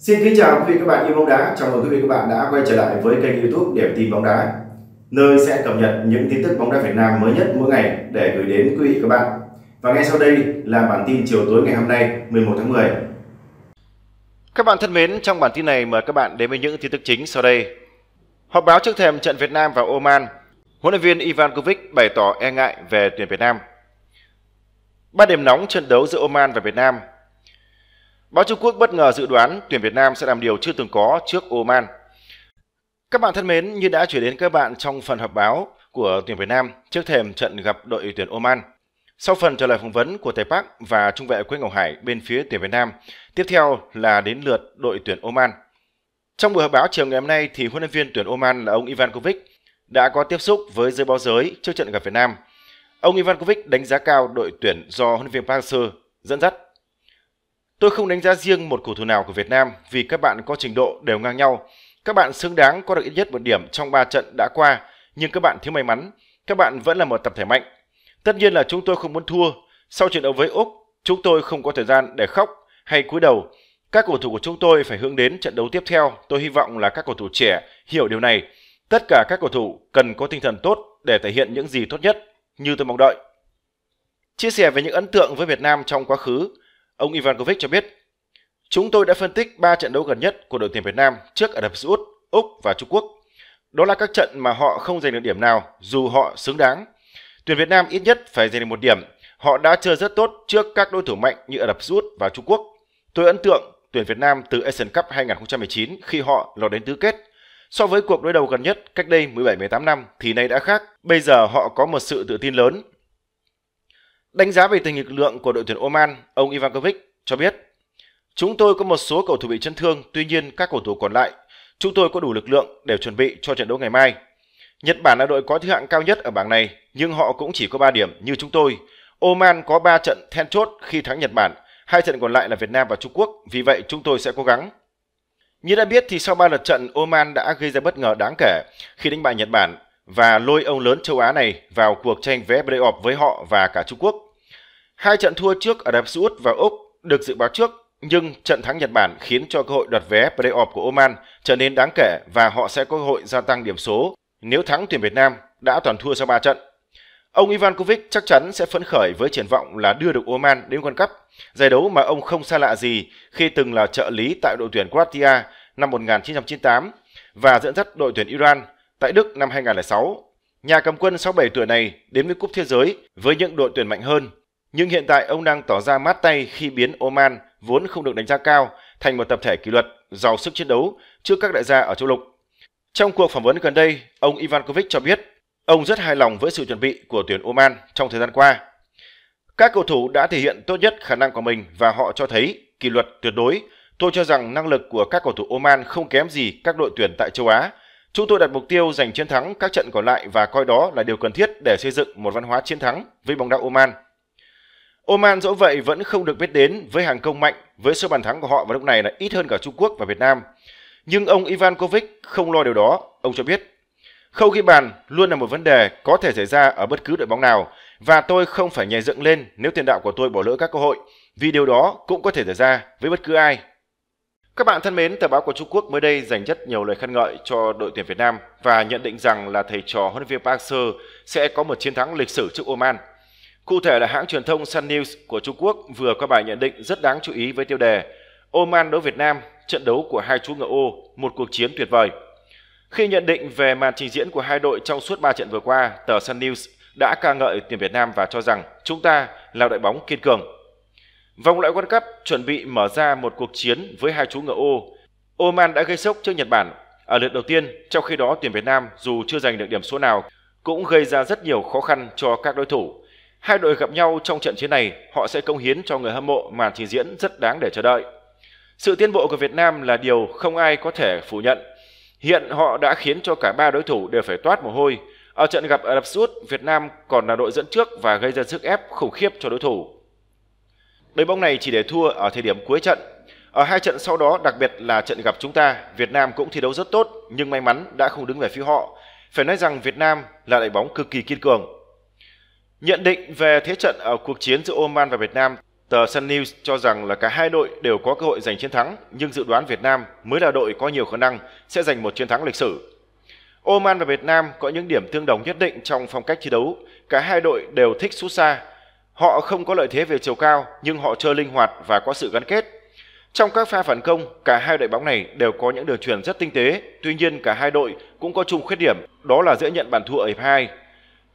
Xin kính chào quý vị các bạn yêu bóng đá. Chào mừng quý vị các bạn đã quay trở lại với kênh YouTube Điểm tin bóng đá, nơi sẽ cập nhật những tin tức bóng đá Việt Nam mới nhất mỗi ngày để gửi đến quý vị các bạn. Và ngay sau đây là bản tin chiều tối ngày hôm nay, 11 tháng 10. Các bạn thân mến, trong bản tin này mời các bạn đến với những tin tức chính sau đây. Họp báo trước thềm trận Việt Nam và Oman, huấn luyện viên Ivan Kovic bày tỏ e ngại về tuyển Việt Nam. Ba điểm nóng trận đấu giữa Oman và Việt Nam Báo Trung Quốc bất ngờ dự đoán tuyển Việt Nam sẽ làm điều chưa từng có trước Oman. Các bạn thân mến, như đã chuyển đến các bạn trong phần họp báo của tuyển Việt Nam trước thềm trận gặp đội tuyển Oman. Sau phần trả lời phỏng vấn của Tài Park và trung vệ Quế Ngọc Hải bên phía tuyển Việt Nam, tiếp theo là đến lượt đội tuyển Oman. Trong buổi họp báo chiều ngày hôm nay thì huấn luyện viên tuyển Oman là ông Ivan Kovic đã có tiếp xúc với giới báo giới trước trận gặp Việt Nam. Ông Ivan Kovic đánh giá cao đội tuyển do huấn luyện viên Park dẫn dắt Tôi không đánh giá riêng một cầu thủ nào của Việt Nam vì các bạn có trình độ đều ngang nhau. Các bạn xứng đáng có được ít nhất một điểm trong 3 trận đã qua, nhưng các bạn thiếu may mắn. Các bạn vẫn là một tập thể mạnh. Tất nhiên là chúng tôi không muốn thua. Sau trận đấu với Úc, chúng tôi không có thời gian để khóc hay cúi đầu. Các cầu thủ của chúng tôi phải hướng đến trận đấu tiếp theo. Tôi hy vọng là các cầu thủ trẻ hiểu điều này. Tất cả các cầu thủ cần có tinh thần tốt để thể hiện những gì tốt nhất như tôi mong đợi. Chia sẻ về những ấn tượng với Việt Nam trong quá khứ, Ông Ivankovic cho biết, Chúng tôi đã phân tích 3 trận đấu gần nhất của đội tuyển Việt Nam trước Ả Rập Xê Út, Úc và Trung Quốc. Đó là các trận mà họ không giành được điểm nào dù họ xứng đáng. Tuyển Việt Nam ít nhất phải giành được một điểm. Họ đã chơi rất tốt trước các đối thủ mạnh như Ả Rập Xê Út và Trung Quốc. Tôi ấn tượng tuyển Việt Nam từ Asian Cup 2019 khi họ lọt đến tứ kết. So với cuộc đối đầu gần nhất cách đây 17-18 năm thì nay đã khác. Bây giờ họ có một sự tự tin lớn Đánh giá về tình hình lực lượng của đội tuyển Oman, ông Ivankovic cho biết Chúng tôi có một số cầu thủ bị chấn thương, tuy nhiên các cầu thủ còn lại, chúng tôi có đủ lực lượng để chuẩn bị cho trận đấu ngày mai. Nhật Bản là đội có thứ hạng cao nhất ở bảng này, nhưng họ cũng chỉ có 3 điểm như chúng tôi. Oman có 3 trận then chốt khi thắng Nhật Bản, hai trận còn lại là Việt Nam và Trung Quốc, vì vậy chúng tôi sẽ cố gắng. Như đã biết thì sau 3 lượt trận, Oman đã gây ra bất ngờ đáng kể khi đánh bại Nhật Bản và lôi ông lớn châu Á này vào cuộc tranh vé playoff với họ và cả Trung Quốc. Hai trận thua trước ở Rập Xê Út và Úc được dự báo trước, nhưng trận thắng Nhật Bản khiến cho cơ hội đoạt vé playoff của Oman trở nên đáng kể và họ sẽ có cơ hội gia tăng điểm số nếu thắng tuyển Việt Nam đã toàn thua sau 3 trận. Ông Ivan Kovic chắc chắn sẽ phấn khởi với triển vọng là đưa được Oman đến World Cup, giải đấu mà ông không xa lạ gì khi từng là trợ lý tại đội tuyển Croatia năm 1998 và dẫn dắt đội tuyển Iran Tại Đức năm 2006, nhà cầm quân 67 tuổi này đến với cúp thế giới với những đội tuyển mạnh hơn. Nhưng hiện tại ông đang tỏ ra mát tay khi biến Oman vốn không được đánh giá cao thành một tập thể kỷ luật, giàu sức chiến đấu trước các đại gia ở châu lục. Trong cuộc phỏng vấn gần đây, ông Ivankovic cho biết ông rất hài lòng với sự chuẩn bị của tuyển Oman trong thời gian qua. Các cầu thủ đã thể hiện tốt nhất khả năng của mình và họ cho thấy kỷ luật tuyệt đối. Tôi cho rằng năng lực của các cầu thủ Oman không kém gì các đội tuyển tại châu Á Chúng tôi đặt mục tiêu giành chiến thắng các trận còn lại và coi đó là điều cần thiết để xây dựng một văn hóa chiến thắng với bóng đá Oman. Oman dẫu vậy vẫn không được biết đến với hàng công mạnh với số bàn thắng của họ vào lúc này là ít hơn cả Trung Quốc và Việt Nam. Nhưng ông Ivan Kovic không lo điều đó, ông cho biết. Khâu ghi bàn luôn là một vấn đề có thể xảy ra ở bất cứ đội bóng nào và tôi không phải nhảy dựng lên nếu tiền đạo của tôi bỏ lỡ các cơ hội vì điều đó cũng có thể xảy ra với bất cứ ai. Các bạn thân mến, tờ báo của Trung Quốc mới đây dành rất nhiều lời khen ngợi cho đội tuyển Việt Nam và nhận định rằng là thầy trò huấn luyện viên Park Seo sẽ có một chiến thắng lịch sử trước Oman. Cụ thể là hãng truyền thông Sun News của Trung Quốc vừa có bài nhận định rất đáng chú ý với tiêu đề Oman đối Việt Nam, trận đấu của hai chú ngựa ô, một cuộc chiến tuyệt vời. Khi nhận định về màn trình diễn của hai đội trong suốt 3 trận vừa qua, tờ Sun News đã ca ngợi tuyển Việt Nam và cho rằng chúng ta là đội bóng kiên cường, Vòng loại World Cup chuẩn bị mở ra một cuộc chiến với hai chú ngựa ô. Oman đã gây sốc trước Nhật Bản ở lượt đầu tiên, trong khi đó tuyển Việt Nam dù chưa giành được điểm số nào cũng gây ra rất nhiều khó khăn cho các đối thủ. Hai đội gặp nhau trong trận chiến này, họ sẽ công hiến cho người hâm mộ màn trình diễn rất đáng để chờ đợi. Sự tiến bộ của Việt Nam là điều không ai có thể phủ nhận. Hiện họ đã khiến cho cả ba đối thủ đều phải toát mồ hôi. Ở trận gặp Ả Rập Xê Việt Nam còn là đội dẫn trước và gây ra sức ép khủng khiếp cho đối thủ. Đội bóng này chỉ để thua ở thời điểm cuối trận. Ở hai trận sau đó, đặc biệt là trận gặp chúng ta, Việt Nam cũng thi đấu rất tốt nhưng may mắn đã không đứng về phía họ. Phải nói rằng Việt Nam là đội bóng cực kỳ kiên cường. Nhận định về thế trận ở cuộc chiến giữa Oman và Việt Nam, tờ Sun News cho rằng là cả hai đội đều có cơ hội giành chiến thắng, nhưng dự đoán Việt Nam mới là đội có nhiều khả năng sẽ giành một chiến thắng lịch sử. Oman và Việt Nam có những điểm tương đồng nhất định trong phong cách thi đấu. Cả hai đội đều thích sút xa, Họ không có lợi thế về chiều cao nhưng họ chơi linh hoạt và có sự gắn kết. Trong các pha phản công, cả hai đội bóng này đều có những đường truyền rất tinh tế. Tuy nhiên cả hai đội cũng có chung khuyết điểm, đó là dễ nhận bàn thua ở hiệp 2.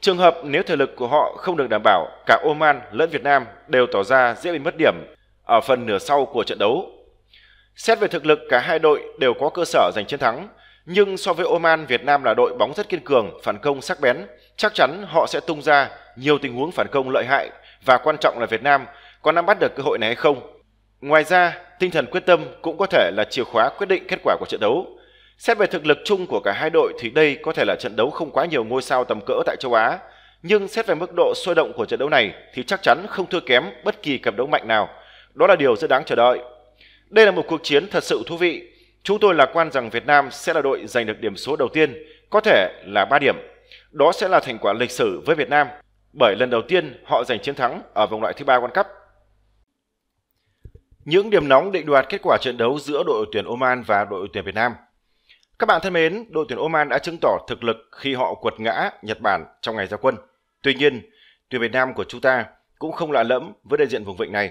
Trường hợp nếu thể lực của họ không được đảm bảo, cả Oman lẫn Việt Nam đều tỏ ra dễ bị mất điểm ở phần nửa sau của trận đấu. Xét về thực lực, cả hai đội đều có cơ sở giành chiến thắng. Nhưng so với Oman, Việt Nam là đội bóng rất kiên cường, phản công sắc bén. Chắc chắn họ sẽ tung ra nhiều tình huống phản công lợi hại và quan trọng là Việt Nam có nắm bắt được cơ hội này hay không. Ngoài ra, tinh thần quyết tâm cũng có thể là chìa khóa quyết định kết quả của trận đấu. Xét về thực lực chung của cả hai đội thì đây có thể là trận đấu không quá nhiều ngôi sao tầm cỡ tại châu Á, nhưng xét về mức độ sôi động của trận đấu này thì chắc chắn không thua kém bất kỳ cặp đấu mạnh nào. Đó là điều rất đáng chờ đợi. Đây là một cuộc chiến thật sự thú vị. Chúng tôi lạc quan rằng Việt Nam sẽ là đội giành được điểm số đầu tiên, có thể là 3 điểm. Đó sẽ là thành quả lịch sử với Việt Nam bởi lần đầu tiên họ giành chiến thắng ở vòng loại thứ ba World Cup. Những điểm nóng định đoạt kết quả trận đấu giữa đội tuyển Oman và đội tuyển Việt Nam. Các bạn thân mến, đội tuyển Oman đã chứng tỏ thực lực khi họ quật ngã Nhật Bản trong ngày ra quân. Tuy nhiên, tuyển Việt Nam của chúng ta cũng không lạ lẫm với đại diện vùng vịnh này.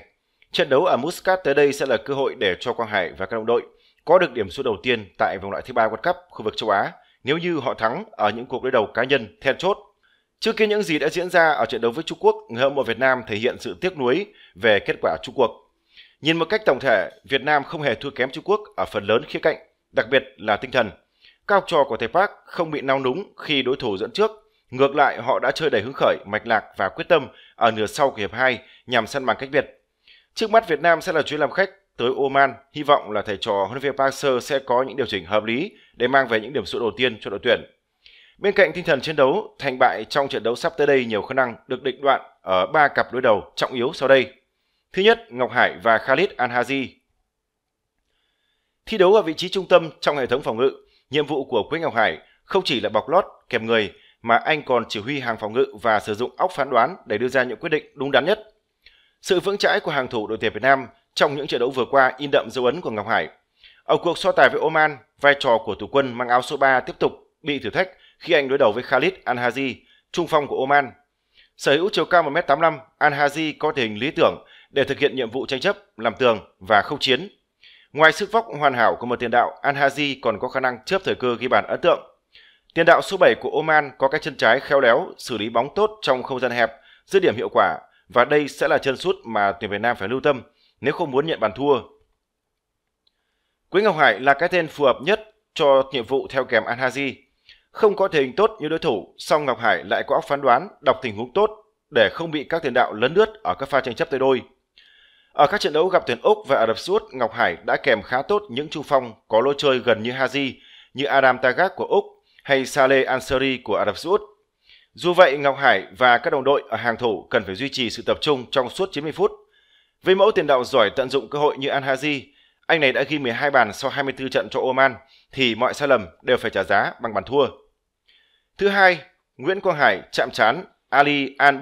Trận đấu ở Muscat tới đây sẽ là cơ hội để cho Quang Hải và các đồng đội có được điểm số đầu tiên tại vòng loại thứ ba World Cup khu vực châu Á nếu như họ thắng ở những cuộc đối đầu cá nhân then chốt Trước kia những gì đã diễn ra ở trận đấu với Trung Quốc, người hâm mộ Việt Nam thể hiện sự tiếc nuối về kết quả Trung Quốc. Nhìn một cách tổng thể, Việt Nam không hề thua kém Trung Quốc ở phần lớn khía cạnh, đặc biệt là tinh thần. Các học trò của thầy Park không bị nao núng khi đối thủ dẫn trước. Ngược lại, họ đã chơi đầy hứng khởi, mạch lạc và quyết tâm ở nửa sau của hiệp 2 nhằm săn bằng cách biệt. Trước mắt Việt Nam sẽ là chuyến làm khách tới Oman, hy vọng là thầy trò huấn luyện viên Park Seo sẽ có những điều chỉnh hợp lý để mang về những điểm số đầu tiên cho đội tuyển. Bên cạnh tinh thần chiến đấu, thành bại trong trận đấu sắp tới đây nhiều khả năng được định đoạn ở ba cặp đối đầu trọng yếu sau đây. Thứ nhất, Ngọc Hải và Khalid Al-Hazi. Thi đấu ở vị trí trung tâm trong hệ thống phòng ngự, nhiệm vụ của Quế Ngọc Hải không chỉ là bọc lót, kèm người mà anh còn chỉ huy hàng phòng ngự và sử dụng óc phán đoán để đưa ra những quyết định đúng đắn nhất. Sự vững chãi của hàng thủ đội tuyển Việt Nam trong những trận đấu vừa qua in đậm dấu ấn của Ngọc Hải. Ở cuộc so tài với Oman, vai trò của thủ quân mang áo số 3 tiếp tục bị thử thách khi anh đối đầu với Khalid Al-Hazi, trung phong của Oman. Sở hữu chiều cao 1m85, Al-Hazi có thể hình lý tưởng để thực hiện nhiệm vụ tranh chấp, làm tường và khâu chiến. Ngoài sức vóc hoàn hảo của một tiền đạo, Al-Hazi còn có khả năng chớp thời cơ ghi bàn ấn tượng. Tiền đạo số 7 của Oman có cái chân trái khéo léo, xử lý bóng tốt trong không gian hẹp, dứt điểm hiệu quả và đây sẽ là chân sút mà tuyển Việt Nam phải lưu tâm nếu không muốn nhận bàn thua. Quế Ngọc Hải là cái tên phù hợp nhất cho nhiệm vụ theo kèm Al-Hazi không có thể hình tốt như đối thủ, song Ngọc Hải lại có óc phán đoán, đọc tình huống tốt để không bị các tiền đạo lấn lướt ở các pha tranh chấp tới đôi. Ở các trận đấu gặp tuyển Úc và Ả Rập Xút, Ngọc Hải đã kèm khá tốt những trung phong có lối chơi gần như Haji, như Adam Tagak của Úc hay Saleh Ansari của Ả Rập Xê Dù vậy, Ngọc Hải và các đồng đội ở hàng thủ cần phải duy trì sự tập trung trong suốt 90 phút. Với mẫu tiền đạo giỏi tận dụng cơ hội như Al Haji, anh này đã ghi 12 bàn sau 24 trận cho Oman, thì mọi sai lầm đều phải trả giá bằng bàn thua. Thứ hai, Nguyễn Quang Hải chạm trán Ali al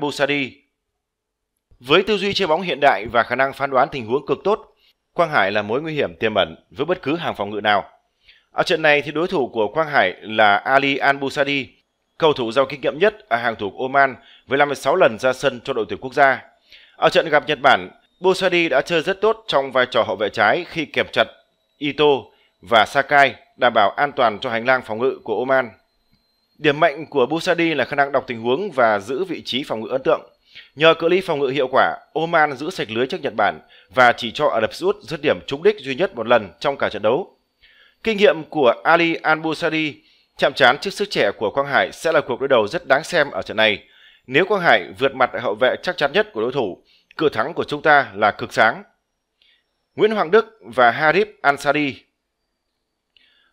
Với tư duy chơi bóng hiện đại và khả năng phán đoán tình huống cực tốt, Quang Hải là mối nguy hiểm tiềm ẩn với bất cứ hàng phòng ngự nào. Ở trận này thì đối thủ của Quang Hải là Ali al cầu thủ giàu kinh nghiệm nhất ở hàng thủ Oman với 56 lần ra sân cho đội tuyển quốc gia. Ở trận gặp Nhật Bản, Busadi đã chơi rất tốt trong vai trò hậu vệ trái khi kẹp chặt Ito và Sakai đảm bảo an toàn cho hành lang phòng ngự của Oman. Điểm mạnh của Busadi là khả năng đọc tình huống và giữ vị trí phòng ngự ấn tượng. Nhờ cự ly phòng ngự hiệu quả, Oman giữ sạch lưới trước Nhật Bản và chỉ cho Ả Rập Xê dứt điểm trúng đích duy nhất một lần trong cả trận đấu. Kinh nghiệm của Ali Al-Busadi chạm trán trước sức trẻ của Quang Hải sẽ là cuộc đối đầu rất đáng xem ở trận này. Nếu Quang Hải vượt mặt hậu vệ chắc chắn nhất của đối thủ, cửa thắng của chúng ta là cực sáng. Nguyễn Hoàng Đức và Harip Ansari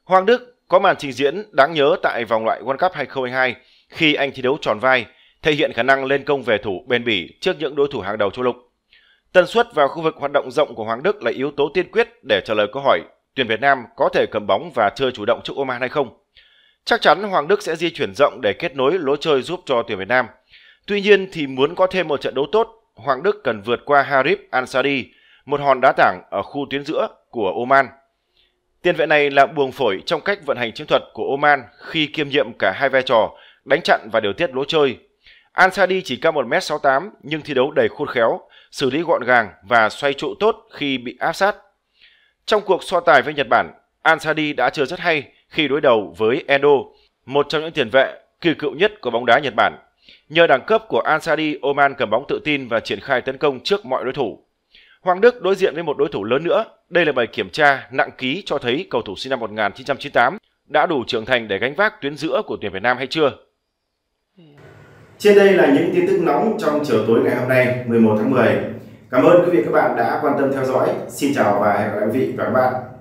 Hoàng Đức có màn trình diễn đáng nhớ tại vòng loại World Cup 2022 khi anh thi đấu tròn vai, thể hiện khả năng lên công về thủ bền bỉ trước những đối thủ hàng đầu châu lục. Tần suất vào khu vực hoạt động rộng của Hoàng Đức là yếu tố tiên quyết để trả lời câu hỏi tuyển Việt Nam có thể cầm bóng và chơi chủ động trước Oman hay không. Chắc chắn Hoàng Đức sẽ di chuyển rộng để kết nối lối chơi giúp cho tuyển Việt Nam. Tuy nhiên thì muốn có thêm một trận đấu tốt, Hoàng Đức cần vượt qua Harib Ansari, một hòn đá tảng ở khu tuyến giữa của Oman Tiền vệ này là buồng phổi trong cách vận hành chiến thuật của Oman khi kiêm nhiệm cả hai vai trò đánh chặn và điều tiết lối chơi. Al Ansadi chỉ cao 1m68 nhưng thi đấu đầy khôn khéo, xử lý gọn gàng và xoay trụ tốt khi bị áp sát. Trong cuộc so tài với Nhật Bản, Al Ansadi đã chơi rất hay khi đối đầu với Endo, một trong những tiền vệ kỳ cựu nhất của bóng đá Nhật Bản. Nhờ đẳng cấp của Al Ansadi, Oman cầm bóng tự tin và triển khai tấn công trước mọi đối thủ. Hoàng Đức đối diện với một đối thủ lớn nữa. Đây là bài kiểm tra nặng ký cho thấy cầu thủ sinh năm 1998 đã đủ trưởng thành để gánh vác tuyến giữa của tuyển Việt Nam hay chưa. Trên đây là những tin tức nóng trong chiều tối ngày hôm nay 11 tháng 10. Cảm ơn quý vị các bạn đã quan tâm theo dõi. Xin chào và hẹn gặp lại quý vị và các bạn